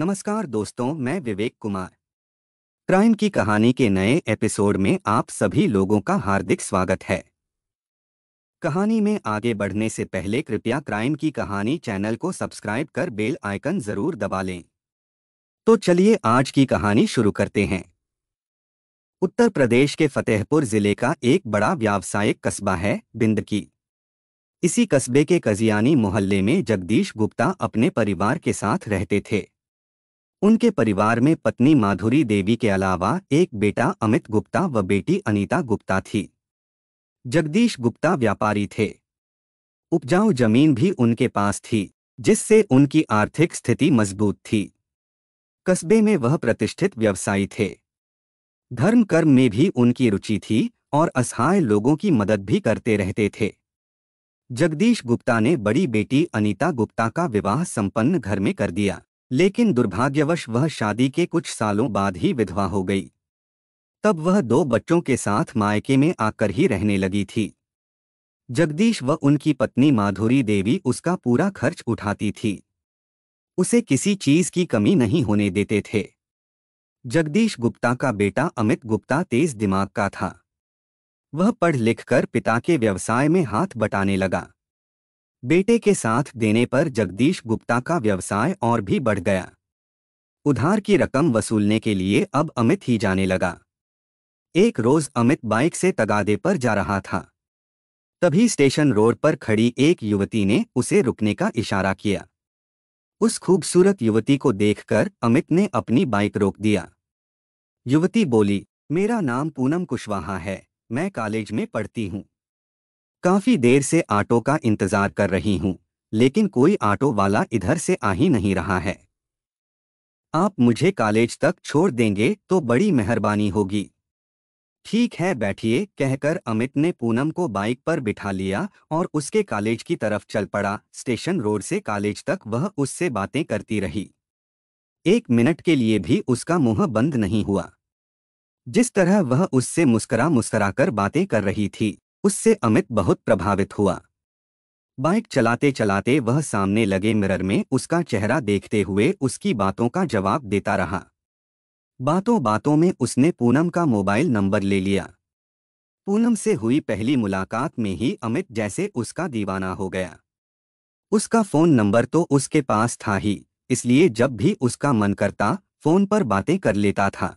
नमस्कार दोस्तों मैं विवेक कुमार क्राइम की कहानी के नए एपिसोड में आप सभी लोगों का हार्दिक स्वागत है कहानी में आगे बढ़ने से पहले कृपया क्राइम की कहानी चैनल को सब्सक्राइब कर बेल आइकन जरूर दबा लें तो चलिए आज की कहानी शुरू करते हैं उत्तर प्रदेश के फतेहपुर जिले का एक बड़ा व्यावसायिक कस्बा है बिंदकी इसी कस्बे के कजियानी मोहल्ले में जगदीश गुप्ता अपने परिवार के साथ रहते थे उनके परिवार में पत्नी माधुरी देवी के अलावा एक बेटा अमित गुप्ता व बेटी अनीता गुप्ता थी जगदीश गुप्ता व्यापारी थे उपजाऊ जमीन भी उनके पास थी जिससे उनकी आर्थिक स्थिति मजबूत थी कस्बे में वह प्रतिष्ठित व्यवसायी थे धर्म कर्म में भी उनकी रुचि थी और असहाय लोगों की मदद भी करते रहते थे जगदीश गुप्ता ने बड़ी बेटी अनीता गुप्ता का विवाह संपन्न घर में कर दिया लेकिन दुर्भाग्यवश वह शादी के कुछ सालों बाद ही विधवा हो गई तब वह दो बच्चों के साथ मायके में आकर ही रहने लगी थी जगदीश व उनकी पत्नी माधुरी देवी उसका पूरा खर्च उठाती थी उसे किसी चीज की कमी नहीं होने देते थे जगदीश गुप्ता का बेटा अमित गुप्ता तेज दिमाग का था वह पढ़ लिख कर पिता के व्यवसाय में हाथ बटाने लगा बेटे के साथ देने पर जगदीश गुप्ता का व्यवसाय और भी बढ़ गया उधार की रकम वसूलने के लिए अब अमित ही जाने लगा एक रोज अमित बाइक से तगादे पर जा रहा था तभी स्टेशन रोड पर खड़ी एक युवती ने उसे रुकने का इशारा किया उस खूबसूरत युवती को देखकर अमित ने अपनी बाइक रोक दिया युवती बोली मेरा नाम पूनम कुशवाहा है मैं कॉलेज में पढ़ती हूँ काफी देर से ऑटो का इंतजार कर रही हूं लेकिन कोई ऑटो वाला इधर से आ ही नहीं रहा है आप मुझे कॉलेज तक छोड़ देंगे तो बड़ी मेहरबानी होगी ठीक है बैठिए कहकर अमित ने पूनम को बाइक पर बिठा लिया और उसके कॉलेज की तरफ चल पड़ा स्टेशन रोड से कॉलेज तक वह उससे बातें करती रही एक मिनट के लिए भी उसका मुंह बंद नहीं हुआ जिस तरह वह उससे मुस्करा मुस्करा कर बातें कर रही थी उससे अमित बहुत प्रभावित हुआ बाइक चलाते चलाते वह सामने लगे मिरर में उसका चेहरा देखते हुए उसकी बातों का जवाब देता रहा बातों बातों में उसने पूनम का मोबाइल नंबर ले लिया पूनम से हुई पहली मुलाकात में ही अमित जैसे उसका दीवाना हो गया उसका फ़ोन नंबर तो उसके पास था ही इसलिए जब भी उसका मन करता फ़ोन पर बातें कर लेता था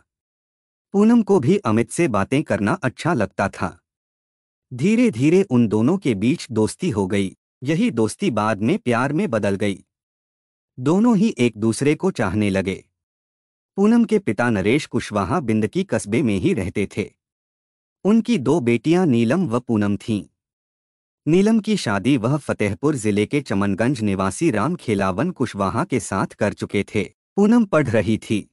पूनम को भी अमित से बातें करना अच्छा लगता था धीरे धीरे उन दोनों के बीच दोस्ती हो गई यही दोस्ती बाद में प्यार में बदल गई दोनों ही एक दूसरे को चाहने लगे पूनम के पिता नरेश कुशवाहा बिंद की कस्बे में ही रहते थे उनकी दो बेटियां नीलम व पूनम थीं नीलम की शादी वह फतेहपुर जिले के चमनगंज निवासी राम खेलावन कुशवाहा के साथ कर चुके थे पूनम पढ़ रही थी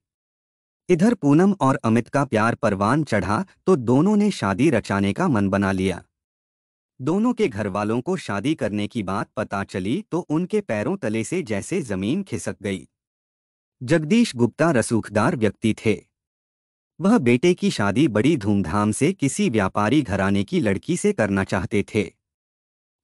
इधर पूनम और अमित का प्यार परवान चढ़ा तो दोनों ने शादी रचाने का मन बना लिया दोनों के घर वालों को शादी करने की बात पता चली तो उनके पैरों तले से जैसे जमीन खिसक गई जगदीश गुप्ता रसूखदार व्यक्ति थे वह बेटे की शादी बड़ी धूमधाम से किसी व्यापारी घराने की लड़की से करना चाहते थे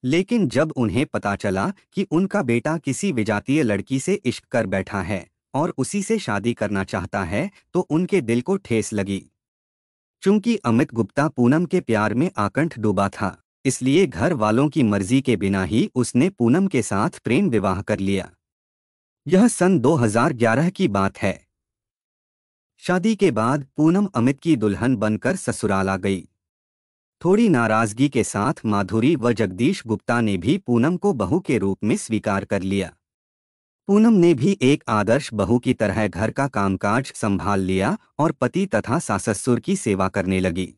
लेकिन जब उन्हें पता चला कि उनका बेटा किसी विजातीय लड़की से इश्क कर बैठा है और उसी से शादी करना चाहता है तो उनके दिल को ठेस लगी चूंकि अमित गुप्ता पूनम के प्यार में आकंठ डूबा था इसलिए घर वालों की मर्जी के बिना ही उसने पूनम के साथ प्रेम विवाह कर लिया यह सन 2011 की बात है शादी के बाद पूनम अमित की दुल्हन बनकर ससुराल आ गई थोड़ी नाराजगी के साथ माधुरी व जगदीश गुप्ता ने भी पूनम को बहू के रूप में स्वीकार कर लिया पूनम ने भी एक आदर्श बहू की तरह घर का कामकाज संभाल लिया और पति तथा साससुर की सेवा करने लगी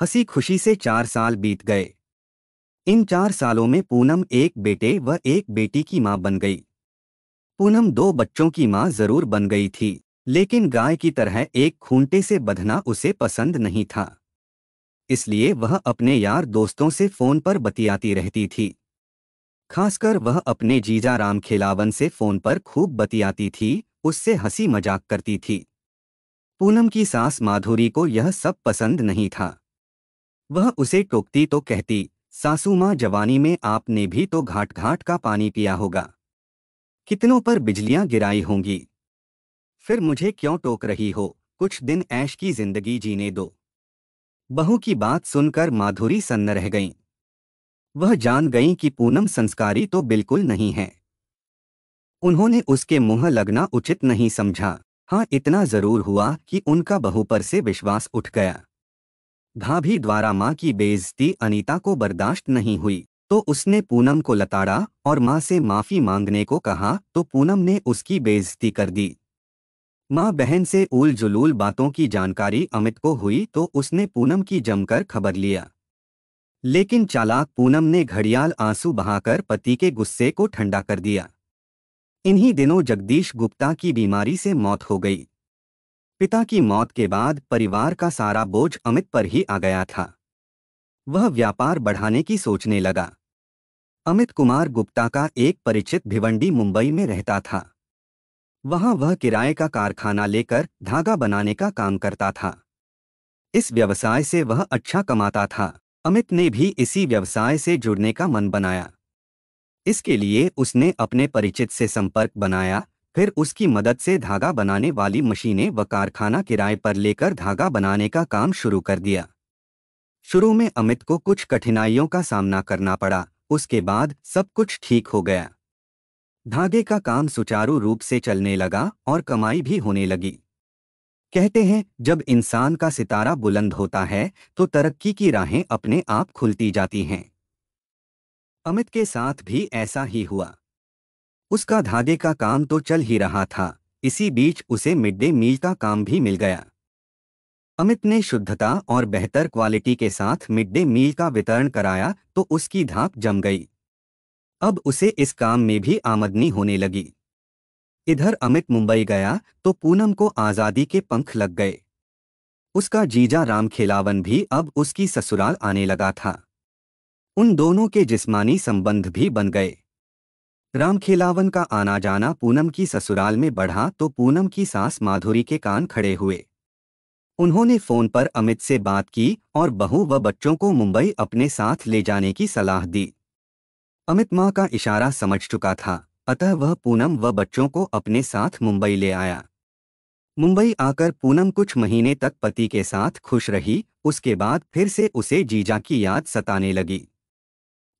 हंसी खुशी से चार साल बीत गए इन चार सालों में पूनम एक बेटे व एक बेटी की मां बन गई पूनम दो बच्चों की मां जरूर बन गई थी लेकिन गाय की तरह एक खूंटे से बधना उसे पसंद नहीं था इसलिए वह अपने यार दोस्तों से फोन पर बतियाती रहती थी खासकर वह अपने जीजा राम खिलावन से फोन पर खूब बतियाती थी उससे हंसी मजाक करती थी पूनम की सास माधुरी को यह सब पसंद नहीं था वह उसे टोकती तो कहती सासू माँ जवानी में आपने भी तो घाट घाट का पानी पिया होगा कितनों पर बिजलियां गिराई होंगी फिर मुझे क्यों टोक रही हो कुछ दिन ऐश की जिंदगी जीने दो बहू की बात सुनकर माधुरी सन्न रह गई वह जान गईं कि पूनम संस्कारी तो बिल्कुल नहीं है उन्होंने उसके मुंह लगना उचित नहीं समझा हाँ इतना जरूर हुआ कि उनका बहू पर से विश्वास उठ गया भाभी द्वारा माँ की बेइज्जती अनीता को बर्दाश्त नहीं हुई तो उसने पूनम को लताड़ा और माँ से माफी मांगने को कहा तो पूनम ने उसकी बेइज्जती कर दी माँ बहन से उल जुलूल बातों की जानकारी अमित को हुई तो उसने पूनम की जमकर खबर लिया लेकिन चालाक पूनम ने घड़ियाल आंसू बहाकर पति के गुस्से को ठंडा कर दिया इन्हीं दिनों जगदीश गुप्ता की बीमारी से मौत हो गई पिता की मौत के बाद परिवार का सारा बोझ अमित पर ही आ गया था वह व्यापार बढ़ाने की सोचने लगा अमित कुमार गुप्ता का एक परिचित भिवंडी मुंबई में रहता था वहां वह किराए का कारखाना लेकर धागा बनाने का काम करता था इस व्यवसाय से वह अच्छा कमाता था अमित ने भी इसी व्यवसाय से जुड़ने का मन बनाया इसके लिए उसने अपने परिचित से संपर्क बनाया फिर उसकी मदद से धागा बनाने वाली मशीनें व कारखाना किराए पर लेकर धागा बनाने का काम शुरू कर दिया शुरू में अमित को कुछ कठिनाइयों का सामना करना पड़ा उसके बाद सब कुछ ठीक हो गया धागे का काम सुचारू रूप से चलने लगा और कमाई भी होने लगी कहते हैं जब इंसान का सितारा बुलंद होता है तो तरक्की की राहें अपने आप खुलती जाती हैं अमित के साथ भी ऐसा ही हुआ उसका धागे का काम तो चल ही रहा था इसी बीच उसे मिड डे मील का काम भी मिल गया अमित ने शुद्धता और बेहतर क्वालिटी के साथ मिड डे मील का वितरण कराया तो उसकी धाक जम गई अब उसे इस काम में भी आमदनी होने लगी इधर अमित मुंबई गया तो पूनम को आज़ादी के पंख लग गए उसका जीजा राम खिलावन भी अब उसकी ससुराल आने लगा था उन दोनों के जिस्मानी संबंध भी बन गए रामखेलावन का आना जाना पूनम की ससुराल में बढ़ा तो पूनम की सास माधुरी के कान खड़े हुए उन्होंने फोन पर अमित से बात की और बहू व बच्चों को मुंबई अपने साथ ले जाने की सलाह दी अमित माँ का इशारा समझ चुका था अतः वह पूनम व बच्चों को अपने साथ मुंबई ले आया मुंबई आकर पूनम कुछ महीने तक पति के साथ खुश रही उसके बाद फिर से उसे जीजा की याद सताने लगी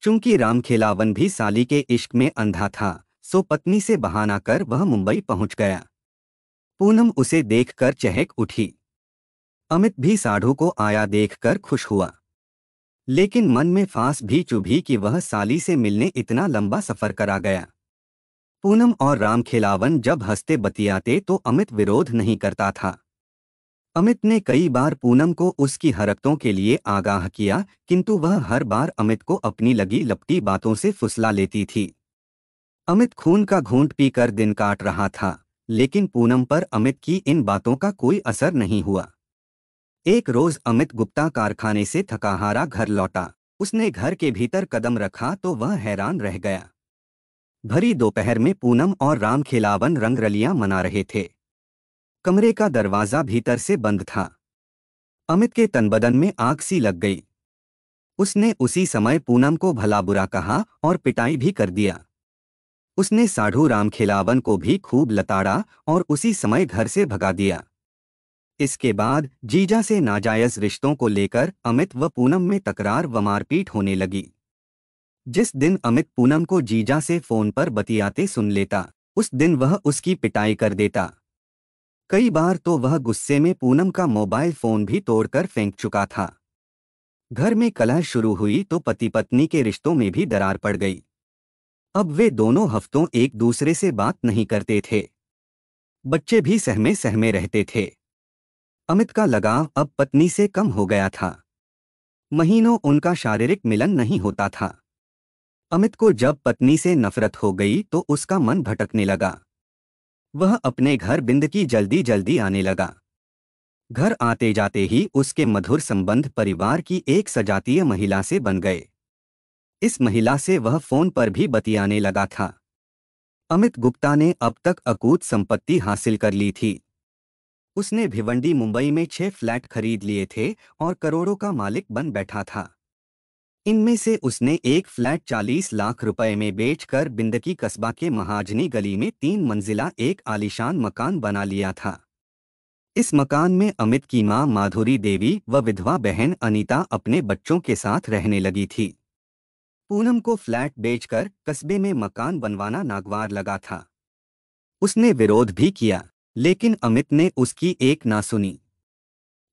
चूंकि रामखेलावन भी साली के इश्क में अंधा था सो पत्नी से बहाना कर वह मुंबई पहुंच गया पूनम उसे देखकर चहक उठी अमित भी साढ़ू को आया देखकर खुश हुआ लेकिन मन में फांस भी चुभी कि वह साली से मिलने इतना लंबा सफर करा गया पूनम और रामखेलावन जब हंसते बतियाते तो अमित विरोध नहीं करता था अमित ने कई बार पूनम को उसकी हरकतों के लिए आगाह किया किंतु वह हर बार अमित को अपनी लगी लपटी बातों से फुसला लेती थी अमित खून का घूंट पीकर दिन काट रहा था लेकिन पूनम पर अमित की इन बातों का कोई असर नहीं हुआ एक रोज अमित गुप्ता कारखाने से थकाहारा घर लौटा उसने घर के भीतर कदम रखा तो वह हैरान रह गया भरी दोपहर में पूनम और राम खिलावन रंगरलियां मना रहे थे कमरे का दरवाजा भीतर से बंद था अमित के तनबदन में आग सी लग गई उसने उसी समय पूनम को भला बुरा कहा और पिटाई भी कर दिया उसने साढ़ू राम खिलावन को भी खूब लताड़ा और उसी समय घर से भगा दिया इसके बाद जीजा से नाजायज रिश्तों को लेकर अमित व पूनम में तकरार व मारपीट होने लगी जिस दिन अमित पूनम को जीजा से फोन पर बतियाते सुन लेता उस दिन वह उसकी पिटाई कर देता कई बार तो वह गुस्से में पूनम का मोबाइल फोन भी तोड़कर फेंक चुका था घर में कलह शुरू हुई तो पति पत्नी के रिश्तों में भी दरार पड़ गई अब वे दोनों हफ्तों एक दूसरे से बात नहीं करते थे बच्चे भी सहमे सहमे रहते थे अमित का लगाव अब पत्नी से कम हो गया था महीनों उनका शारीरिक मिलन नहीं होता था अमित को जब पत्नी से नफरत हो गई तो उसका मन भटकने लगा वह अपने घर बिंद की जल्दी जल्दी आने लगा घर आते जाते ही उसके मधुर संबंध परिवार की एक सजातीय महिला से बन गए इस महिला से वह फोन पर भी बतियाने लगा था अमित गुप्ता ने अब तक अकूत संपत्ति हासिल कर ली थी उसने भिवंडी मुंबई में छह फ्लैट खरीद लिए थे और करोड़ों का मालिक बन बैठा था इनमें से उसने एक फ्लैट 40 लाख रुपए में बेचकर बिंदकी कस्बा के महाजनी गली में तीन मंजिला एक आलिशान मकान बना लिया था इस मकान में अमित की मां माधुरी देवी व विधवा बहन अनीता अपने बच्चों के साथ रहने लगी थी पूनम को फ्लैट बेचकर कस्बे में मकान बनवाना नागवार लगा था उसने विरोध भी किया लेकिन अमित ने उसकी एक ना सुनी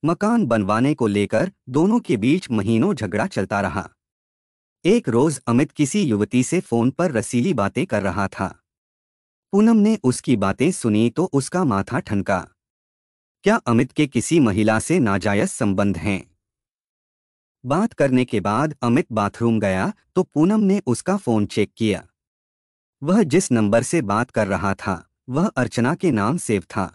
मकान बनवाने को लेकर दोनों के बीच महीनों झगड़ा चलता रहा एक रोज अमित किसी युवती से फोन पर रसीली बातें कर रहा था पूनम ने उसकी बातें सुनी तो उसका माथा ठनका क्या अमित के किसी महिला से नाजायज संबंध हैं बात करने के बाद अमित बाथरूम गया तो पूनम ने उसका फोन चेक किया वह जिस नंबर से बात कर रहा था वह अर्चना के नाम सेव था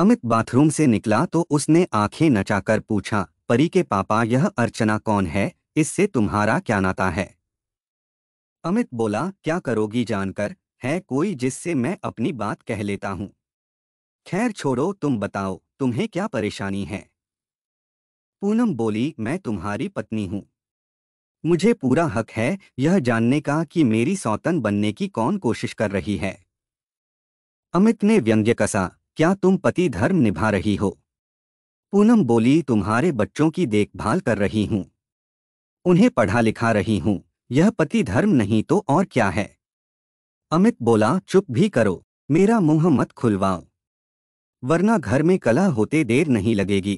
अमित बाथरूम से निकला तो उसने आंखें नचाकर पूछा परी के पापा यह अर्चना कौन है इससे तुम्हारा क्या नाता है अमित बोला क्या करोगी जानकर है कोई जिससे मैं अपनी बात कह लेता हूं खैर छोड़ो तुम बताओ तुम्हें क्या परेशानी है पूनम बोली मैं तुम्हारी पत्नी हूं मुझे पूरा हक है यह जानने का कि मेरी सौतन बनने की कौन कोशिश कर रही है अमित ने व्यंग्य कसा क्या तुम पति धर्म निभा रही हो पूनम बोली तुम्हारे बच्चों की देखभाल कर रही हूं उन्हें पढ़ा लिखा रही हूं यह पति धर्म नहीं तो और क्या है अमित बोला चुप भी करो मेरा मुंह मत खुलवाओ वरना घर में कला होते देर नहीं लगेगी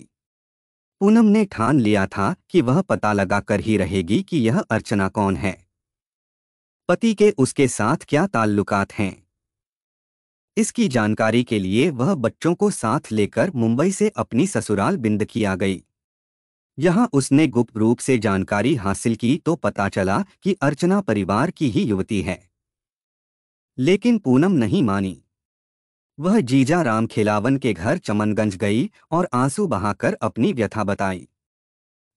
पूनम ने ठान लिया था कि वह पता लगा कर ही रहेगी कि यह अर्चना कौन है पति के उसके साथ क्या ताल्लुकात हैं इसकी जानकारी के लिए वह बच्चों को साथ लेकर मुंबई से अपनी ससुराल बिंद किया गई यहाँ उसने गुप्त रूप से जानकारी हासिल की तो पता चला कि अर्चना परिवार की ही युवती है लेकिन पूनम नहीं मानी वह जीजा राम खिलावन के घर चमनगंज गई और आंसू बहाकर अपनी व्यथा बताई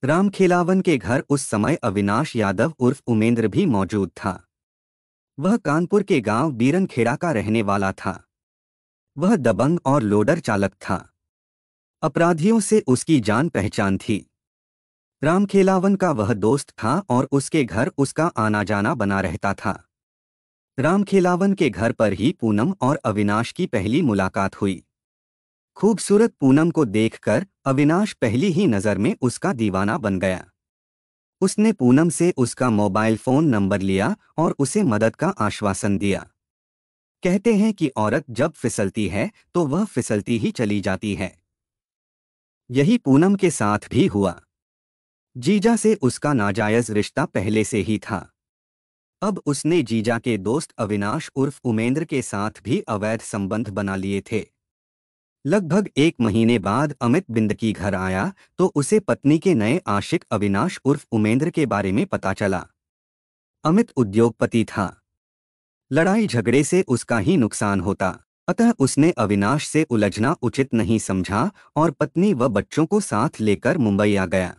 राम खिलावन के घर उस समय अविनाश यादव उर्फ उमेंद्र भी मौजूद था वह कानपुर के गांव बीरनखेड़ा का रहने वाला था वह दबंग और लोडर चालक था अपराधियों से उसकी जान पहचान थी रामखेलावन का वह दोस्त था और उसके घर उसका आना जाना बना रहता था रामखेलावन के घर पर ही पूनम और अविनाश की पहली मुलाकात हुई खूबसूरत पूनम को देखकर अविनाश पहली ही नज़र में उसका दीवाना बन गया उसने पूनम से उसका मोबाइल फ़ोन नंबर लिया और उसे मदद का आश्वासन दिया कहते हैं कि औरत जब फिसलती है तो वह फिसलती ही चली जाती है यही पूनम के साथ भी हुआ जीजा से उसका नाजायज रिश्ता पहले से ही था अब उसने जीजा के दोस्त अविनाश उर्फ उमेंद्र के साथ भी अवैध संबंध बना लिए थे लगभग एक महीने बाद अमित बिंदकी घर आया तो उसे पत्नी के नए आशिक अविनाश उर्फ उमेंद्र के बारे में पता चला अमित उद्योगपति था लड़ाई झगड़े से उसका ही नुकसान होता अतः उसने अविनाश से उलझना उचित नहीं समझा और पत्नी व बच्चों को साथ लेकर मुंबई आ गया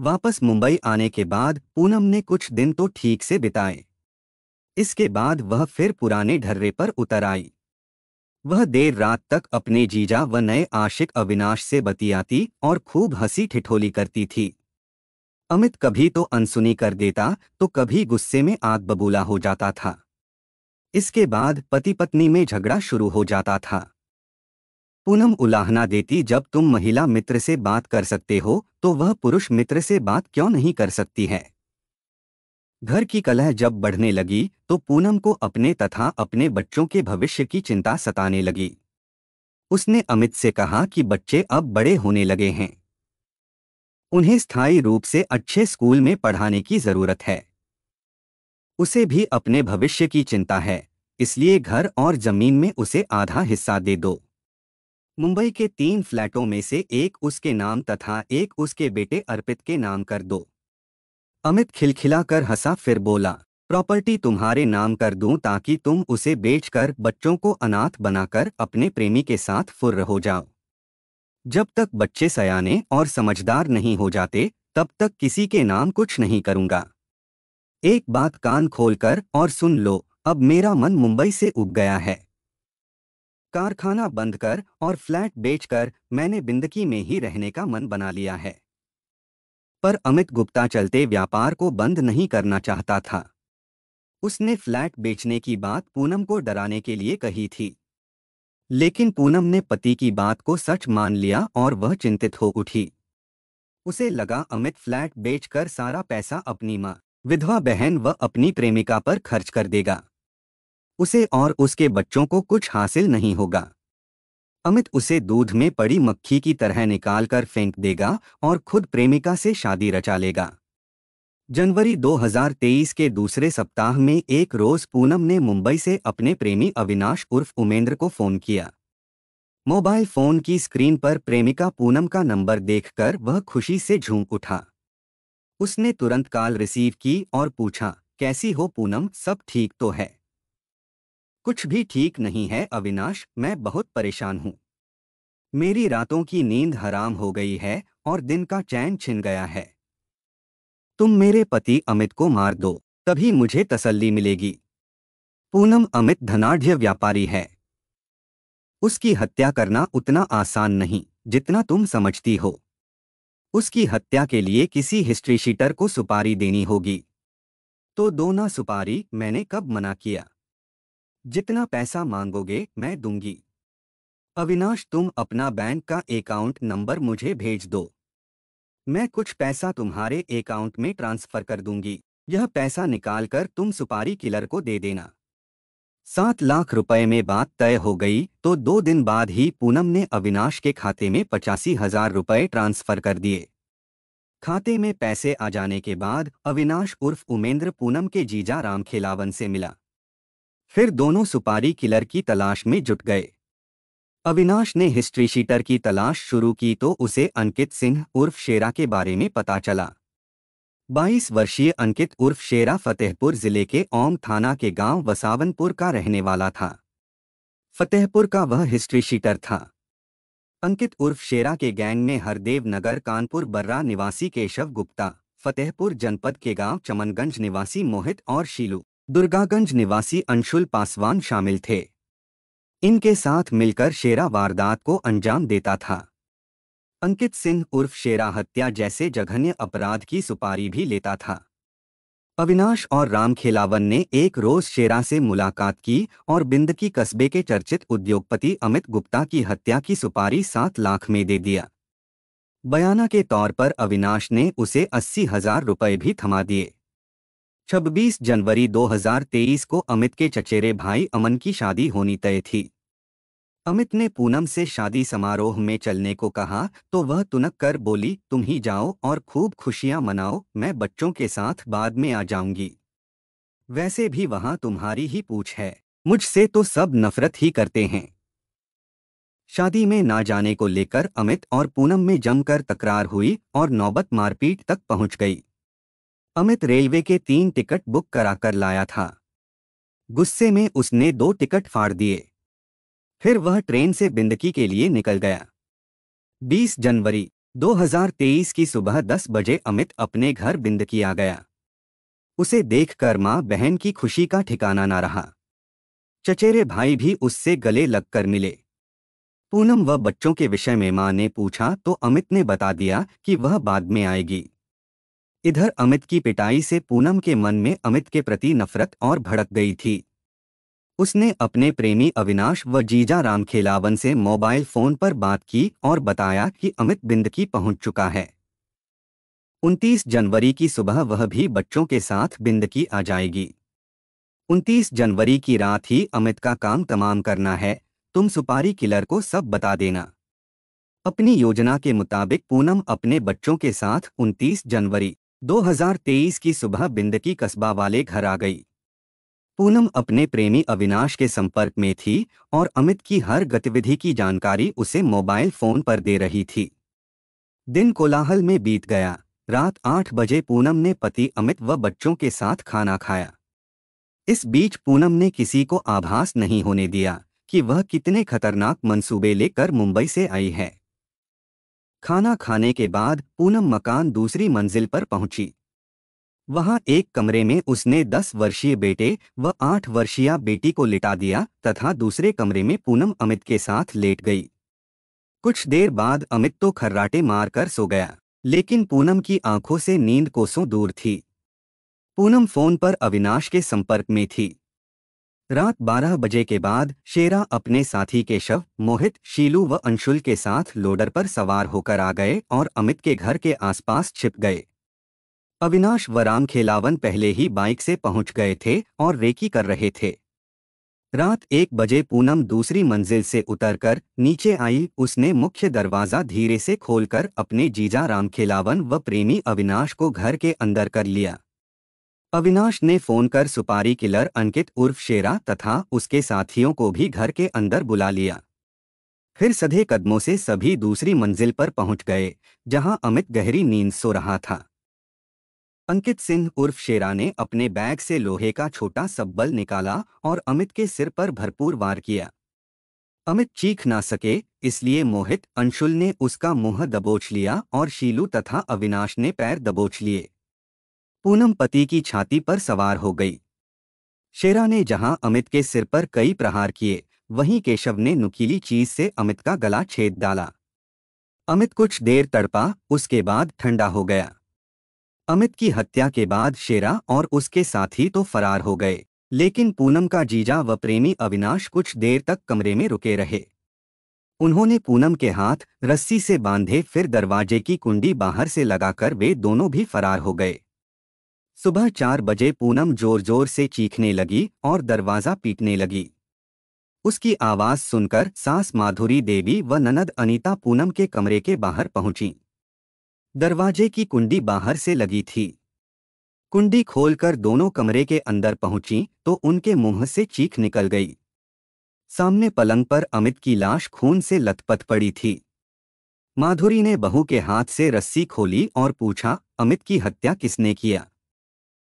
वापस मुंबई आने के बाद पूनम ने कुछ दिन तो ठीक से बिताए इसके बाद वह फिर पुराने ढर्रे पर उतर आई वह देर रात तक अपने जीजा व नए आशिक अविनाश से बतियाती और खूब हंसी ठिठोली करती थी अमित कभी तो अनसुनी कर देता तो कभी गुस्से में आग बबूला हो जाता था इसके बाद पति पत्नी में झगड़ा शुरू हो जाता था पूनम उलाहना देती जब तुम महिला मित्र से बात कर सकते हो तो वह पुरुष मित्र से बात क्यों नहीं कर सकती है घर की कलह जब बढ़ने लगी तो पूनम को अपने तथा अपने बच्चों के भविष्य की चिंता सताने लगी उसने अमित से कहा कि बच्चे अब बड़े होने लगे हैं उन्हें स्थायी रूप से अच्छे स्कूल में पढ़ाने की जरूरत है उसे भी अपने भविष्य की चिंता है इसलिए घर और जमीन में उसे आधा हिस्सा दे दो मुंबई के तीन फ्लैटों में से एक उसके नाम तथा एक उसके बेटे अर्पित के नाम कर दो अमित खिलखिला कर हंसा फिर बोला प्रॉपर्टी तुम्हारे नाम कर दूं ताकि तुम उसे बेचकर बच्चों को अनाथ बनाकर अपने प्रेमी के साथ फुर्र हो जाओ जब तक बच्चे सयाने और समझदार नहीं हो जाते तब तक किसी के नाम कुछ नहीं करूंगा एक बात कान खोलकर और सुन लो अब मेरा मन मुंबई से उग गया है कारखाना बंद कर और फ्लैट बेचकर मैंने बिंदकी में ही रहने का मन बना लिया है पर अमित गुप्ता चलते व्यापार को बंद नहीं करना चाहता था उसने फ्लैट बेचने की बात पूनम को डराने के लिए कही थी लेकिन पूनम ने पति की बात को सच मान लिया और वह चिंतित हो उठी उसे लगा अमित फ्लैट बेचकर सारा पैसा अपनी माँ विधवा बहन व अपनी प्रेमिका पर खर्च कर देगा उसे और उसके बच्चों को कुछ हासिल नहीं होगा अमित उसे दूध में पड़ी मक्खी की तरह निकालकर फेंक देगा और खुद प्रेमिका से शादी रचा लेगा जनवरी 2023 के दूसरे सप्ताह में एक रोज पूनम ने मुंबई से अपने प्रेमी अविनाश उर्फ उमेंद्र को फोन किया मोबाइल फोन की स्क्रीन पर प्रेमिका पूनम का नंबर देखकर वह खुशी से झूम उठा उसने तुरंत कॉल रिसीव की और पूछा कैसी हो पूनम सब ठीक तो है कुछ भी ठीक नहीं है अविनाश मैं बहुत परेशान हूं मेरी रातों की नींद हराम हो गई है और दिन का चैन छिन गया है तुम मेरे पति अमित को मार दो तभी मुझे तसल्ली मिलेगी पूनम अमित धनाढ़ व्यापारी है उसकी हत्या करना उतना आसान नहीं जितना तुम समझती हो उसकी हत्या के लिए किसी हिस्ट्री शीटर को सुपारी देनी होगी तो दो ना सुपारी मैंने कब मना किया जितना पैसा मांगोगे मैं दूंगी अविनाश तुम अपना बैंक का अकाउंट नंबर मुझे भेज दो मैं कुछ पैसा तुम्हारे अकाउंट में ट्रांसफर कर दूंगी यह पैसा निकालकर तुम सुपारी किलर को दे देना सात लाख रुपए में बात तय हो गई तो दो दिन बाद ही पूनम ने अविनाश के खाते में पचासी हजार रुपये ट्रांसफर कर दिए खाते में पैसे आ जाने के बाद अविनाश उर्फ उमेंद्र पूनम के जीजा राम खिलावन से मिला फिर दोनों सुपारी किलर की तलाश में जुट गए अविनाश ने हिस्ट्री शीटर की तलाश शुरू की तो उसे अंकित सिंह उर्फ शेरा के बारे में पता चला 22 वर्षीय अंकित उर्फ शेरा फतेहपुर जिले के ओम थाना के गांव वसावनपुर का रहने वाला था फतेहपुर का वह हिस्ट्री शीटर था अंकित उर्फ शेरा के गैंग ने हरदेव नगर कानपुर बर्रा निवासी केशव गुप्ता फतेहपुर जनपद के गांव चमनगंज निवासी मोहित और शीलू दुर्गागंज निवासी अंशुल पासवान शामिल थे इनके साथ मिलकर शेरा वारदात को अंजाम देता था अंकित सिंह उर्फ शेरा हत्या जैसे जघन्य अपराध की सुपारी भी लेता था अविनाश और राम खेलावन ने एक रोज शेरा से मुलाकात की और बिंद की कस्बे के चर्चित उद्योगपति अमित गुप्ता की हत्या की सुपारी सात लाख में दे दिया बयाना के तौर पर अविनाश ने उसे अस्सी हजार रुपये भी थमा दिए 26 जनवरी 2023 को अमित के चचेरे भाई अमन की शादी होनी तय थी अमित ने पूनम से शादी समारोह में चलने को कहा तो वह तुनक कर बोली तुम ही जाओ और खूब खुशियां मनाओ मैं बच्चों के साथ बाद में आ जाऊंगी वैसे भी वहां तुम्हारी ही पूछ है मुझसे तो सब नफरत ही करते हैं शादी में ना जाने को लेकर अमित और पूनम में जमकर तकरार हुई और नौबत मारपीट तक पहुंच गई अमित रेलवे के तीन टिकट बुक कराकर लाया था गुस्से में उसने दो टिकट फाड़ दिए फिर वह ट्रेन से बिंदकी के लिए निकल गया 20 जनवरी 2023 की सुबह 10 बजे अमित अपने घर बिंदकी आ गया उसे देखकर माँ बहन की खुशी का ठिकाना ना रहा चचेरे भाई भी उससे गले लगकर मिले पूनम व बच्चों के विषय में माँ ने पूछा तो अमित ने बता दिया कि वह बाद में आएगी इधर अमित की पिटाई से पूनम के मन में अमित के प्रति नफरत और भड़क गई थी उसने अपने प्रेमी अविनाश व जीजा राम खेलावन से मोबाइल फोन पर बात की और बताया कि अमित बिंद की पहुंच चुका है 29 जनवरी की सुबह वह भी बच्चों के साथ बिंद की आ जाएगी 29 जनवरी की रात ही अमित का काम तमाम करना है तुम सुपारी किलर को सब बता देना अपनी योजना के मुताबिक पूनम अपने बच्चों के साथ 29 जनवरी 2023 की सुबह बिंदकी कस्बा वाले घर आ गई पूनम अपने प्रेमी अविनाश के संपर्क में थी और अमित की हर गतिविधि की जानकारी उसे मोबाइल फोन पर दे रही थी दिन कोलाहल में बीत गया रात आठ बजे पूनम ने पति अमित व बच्चों के साथ खाना खाया इस बीच पूनम ने किसी को आभास नहीं होने दिया कि वह कितने खतरनाक मंसूबे लेकर मुंबई से आई है खाना खाने के बाद पूनम मकान दूसरी मंजिल पर पहुंची वहां एक कमरे में उसने दस वर्षीय बेटे व आठ वर्षीय बेटी को लिटा दिया तथा दूसरे कमरे में पूनम अमित के साथ लेट गई कुछ देर बाद अमित तो खर्राटे मारकर सो गया लेकिन पूनम की आंखों से नींद कोसों दूर थी पूनम फोन पर अविनाश के संपर्क में थी रात 12 बजे के बाद शेरा अपने साथी के शव मोहित शीलू व अंशुल के साथ लोडर पर सवार होकर आ गए और अमित के घर के आसपास छिप गए अविनाश व राम खेलावन पहले ही बाइक से पहुंच गए थे और रेकी कर रहे थे रात एक बजे पूनम दूसरी मंजिल से उतरकर नीचे आई उसने मुख्य दरवाजा धीरे से खोलकर अपने जीजा राम खेलावन व प्रेमी अविनाश को घर के अंदर कर लिया अविनाश ने फोन कर सुपारी किलर अंकित उर्फ शेरा तथा उसके साथियों को भी घर के अंदर बुला लिया फिर सधे कदमों से सभी दूसरी मंजिल पर पहुंच गए जहां अमित गहरी नींद सो रहा था अंकित सिंह उर्फ शेरा ने अपने बैग से लोहे का छोटा सब्बल निकाला और अमित के सिर पर भरपूर वार किया अमित चीख ना सके इसलिए मोहित अंशुल ने उसका मुंह दबोच लिया और शीलू तथा अविनाश ने पैर दबोच लिए पूनम पति की छाती पर सवार हो गई शेरा ने जहां अमित के सिर पर कई प्रहार किए वहीं केशव ने नुकीली चीज से अमित का गला छेद डाला अमित कुछ देर तड़पा उसके बाद ठंडा हो गया अमित की हत्या के बाद शेरा और उसके साथी तो फरार हो गए लेकिन पूनम का जीजा व प्रेमी अविनाश कुछ देर तक कमरे में रुके रहे उन्होंने पूनम के हाथ रस्सी से बांधे फिर दरवाजे की कुंडी बाहर से लगाकर वे दोनों भी फरार हो गए सुबह चार बजे पूनम जोर जोर से चीखने लगी और दरवाज़ा पीटने लगी उसकी आवाज़ सुनकर सास माधुरी देवी व ननद अनीता पूनम के कमरे के बाहर पहुंची दरवाजे की कुंडी बाहर से लगी थी कुंडी खोलकर दोनों कमरे के अंदर पहुंची तो उनके मुंह से चीख निकल गई सामने पलंग पर अमित की लाश खून से लथपथ पड़ी थी माधुरी ने बहू के हाथ से रस्सी खोली और पूछा अमित की हत्या किसने किया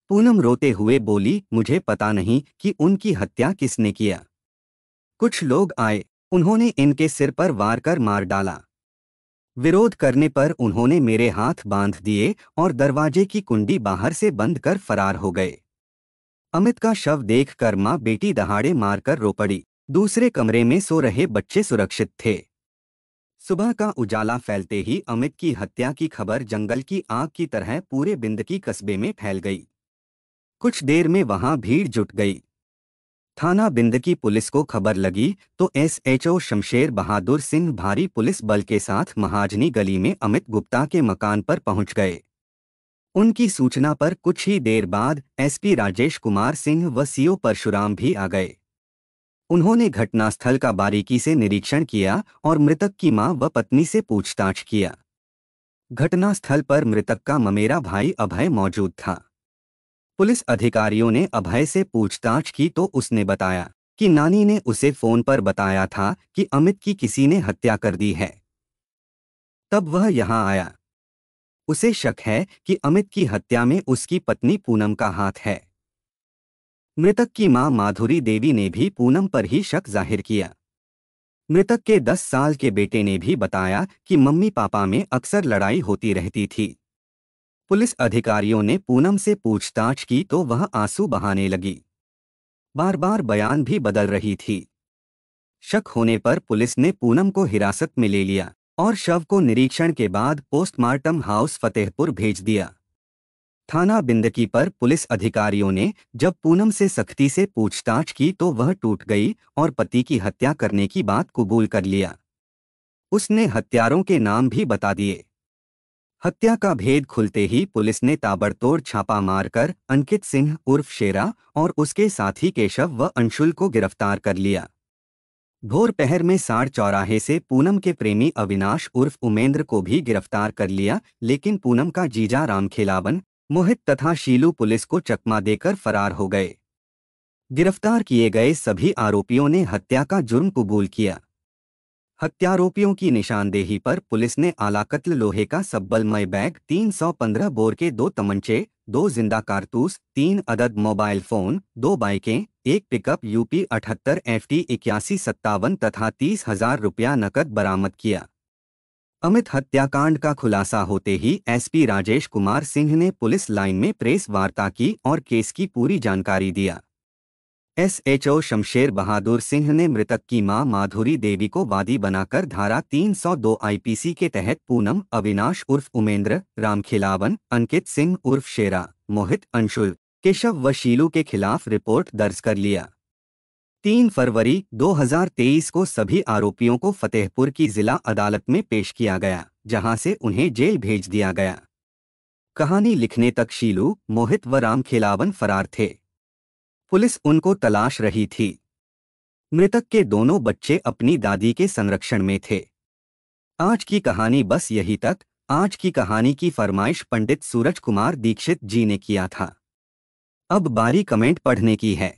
पूनम रोते हुए बोली मुझे पता नहीं कि उनकी हत्या किसने किया कुछ लोग आए उन्होंने इनके सिर पर वार कर मार डाला विरोध करने पर उन्होंने मेरे हाथ बांध दिए और दरवाजे की कुंडी बाहर से बंद कर फरार हो गए अमित का शव देखकर माँ बेटी दहाड़े मारकर रो पड़ी दूसरे कमरे में सो रहे बच्चे सुरक्षित थे सुबह का उजाला फैलते ही अमित की हत्या की खबर जंगल की आग की तरह पूरे बिंद की कस्बे में फैल गई कुछ देर में वहां भीड़ जुट गई थाना बिंद की पुलिस को खबर लगी तो एसएचओ शमशेर बहादुर सिंह भारी पुलिस बल के साथ महाजनी गली में अमित गुप्ता के मकान पर पहुंच गए उनकी सूचना पर कुछ ही देर बाद एसपी राजेश कुमार सिंह व सीओ परशुराम भी आ गए उन्होंने घटनास्थल का बारीकी से निरीक्षण किया और मृतक की मां व पत्नी से पूछताछ किया घटनास्थल पर मृतक का ममेरा भाई अभय मौजूद था पुलिस अधिकारियों ने अभय से पूछताछ की तो उसने बताया कि नानी ने उसे फोन पर बताया था कि अमित की किसी ने हत्या कर दी है तब वह यहां आया उसे शक है कि अमित की हत्या में उसकी पत्नी पूनम का हाथ है मृतक की मां माधुरी देवी ने भी पूनम पर ही शक जाहिर किया मृतक के दस साल के बेटे ने भी बताया कि मम्मी पापा में अक्सर लड़ाई होती रहती थी पुलिस अधिकारियों ने पूनम से पूछताछ की तो वह आंसू बहाने लगी बार बार बयान भी बदल रही थी शक होने पर पुलिस ने पूनम को हिरासत में ले लिया और शव को निरीक्षण के बाद पोस्टमार्टम हाउस फतेहपुर भेज दिया थाना बिंदकी पर पुलिस अधिकारियों ने जब पूनम से सख्ती से पूछताछ की तो वह टूट गई और पति की हत्या करने की बात कबूल कर लिया उसने हत्यारों के नाम भी बता दिए हत्या का भेद खुलते ही पुलिस ने ताबड़तोड़ छापा मारकर अंकित सिंह उर्फ शेरा और उसके साथी केशव व अंशुल को गिरफ्तार कर लिया भोर पहर में साढ़ चौराहे से पूनम के प्रेमी अविनाश उर्फ उमेंद्र को भी गिरफ्तार कर लिया लेकिन पूनम का जीजा रामखेलावन मोहित तथा शीलू पुलिस को चकमा देकर फरार हो गए गिरफ्तार किए गए सभी आरोपियों ने हत्या का जुर्म कबूल किया हत्यारोपियों की निशानदेही पर पुलिस ने आला कत्ल लोहे का सब्बलमय बैग 315 बोर के दो तमंचे दो जिंदा कारतूस तीन अदद मोबाइल फोन दो बाइकें एक पिकअप यूपी अठहत्तर एफ टी इक्यासी सत्तावन तथा तीस हजार रुपया नकद बरामद किया अमित हत्याकांड का खुलासा होते ही एसपी राजेश कुमार सिंह ने पुलिस लाइन में प्रेस वार्ता की और केस की पूरी जानकारी दिया एसएचओ शमशेर बहादुर सिंह ने मृतक की मां माधुरी देवी को वादी बनाकर धारा 302 आईपीसी के तहत पूनम अविनाश उर्फ उमेंद्र रामखिलावन अंकित सिंह उर्फ शेरा मोहित अंशुल केशव व शीलू के खिलाफ रिपोर्ट दर्ज कर लिया तीन फरवरी 2023 को सभी आरोपियों को फतेहपुर की जिला अदालत में पेश किया गया जहां से उन्हें जेल भेज दिया गया कहानी लिखने तक शीलू मोहित व राम खिलावन फरार थे पुलिस उनको तलाश रही थी मृतक के दोनों बच्चे अपनी दादी के संरक्षण में थे आज की कहानी बस यही तक आज की कहानी की फरमाइश पंडित सूरज कुमार दीक्षित जी ने किया था अब बारी कमेंट पढ़ने की है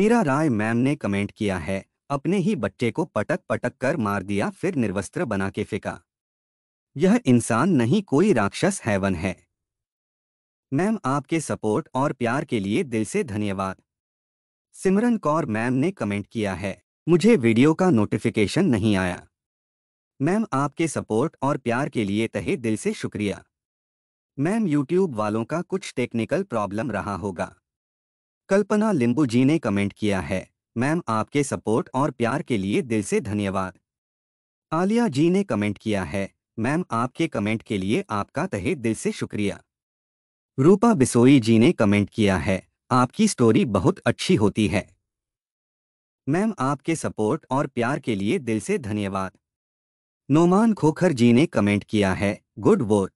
मीरा राय मैम ने कमेंट किया है अपने ही बच्चे को पटक पटक कर मार दिया फिर निर्वस्त्र बना के फेंका यह इंसान नहीं कोई राक्षस हैवन है मैम आपके सपोर्ट और प्यार के लिए दिल से धन्यवाद सिमरन कौर मैम ने कमेंट किया है मुझे वीडियो का नोटिफिकेशन नहीं आया मैम आपके सपोर्ट और प्यार के लिए तहे दिल से शुक्रिया मैम यूट्यूब वालों का कुछ टेक्निकल प्रॉब्लम रहा होगा कल्पना लिंबू जी ने कमेंट किया है मैम आपके सपोर्ट और प्यार के लिए दिल से धन्यवाद आलिया जी ने कमेंट किया है मैम आपके कमेंट के लिए आपका तहे दिल से शुक्रिया रूपा बिसोई जी ने कमेंट किया है आपकी स्टोरी बहुत अच्छी होती है मैम आपके सपोर्ट और प्यार के लिए दिल से धन्यवाद नोमान खोखर जी ने कमेंट किया है गुड वोट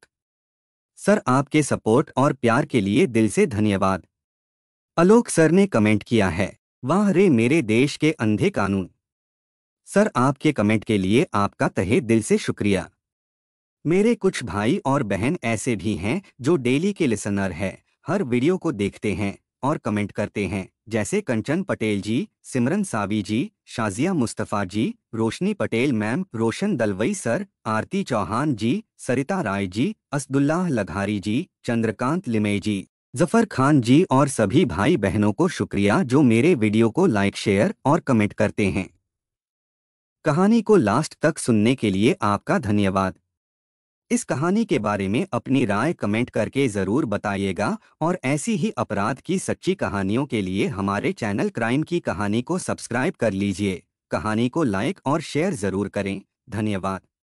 सर आपके सपोर्ट और प्यार के लिए दिल से धन्यवाद अलोक सर ने कमेंट किया है वाह रे मेरे देश के अंधे कानून सर आपके कमेंट के लिए आपका तहे दिल से शुक्रिया मेरे कुछ भाई और बहन ऐसे भी हैं जो डेली के लिसनर हैं हर वीडियो को देखते हैं और कमेंट करते हैं जैसे कंचन पटेल जी सिमरन सावी जी शाजिया मुस्तफ़ा जी रोशनी पटेल मैम रोशन दलवई सर आरती चौहान जी सरिता राय जी असदुल्लाह लघारी जी चंद्रकांत लिमे जी जफर खान जी और सभी भाई बहनों को शुक्रिया जो मेरे वीडियो को लाइक शेयर और कमेंट करते हैं कहानी को लास्ट तक सुनने के लिए आपका धन्यवाद इस कहानी के बारे में अपनी राय कमेंट करके ज़रूर बताइएगा और ऐसी ही अपराध की सच्ची कहानियों के लिए हमारे चैनल क्राइम की कहानी को सब्सक्राइब कर लीजिए कहानी को लाइक और शेयर ज़रूर करें धन्यवाद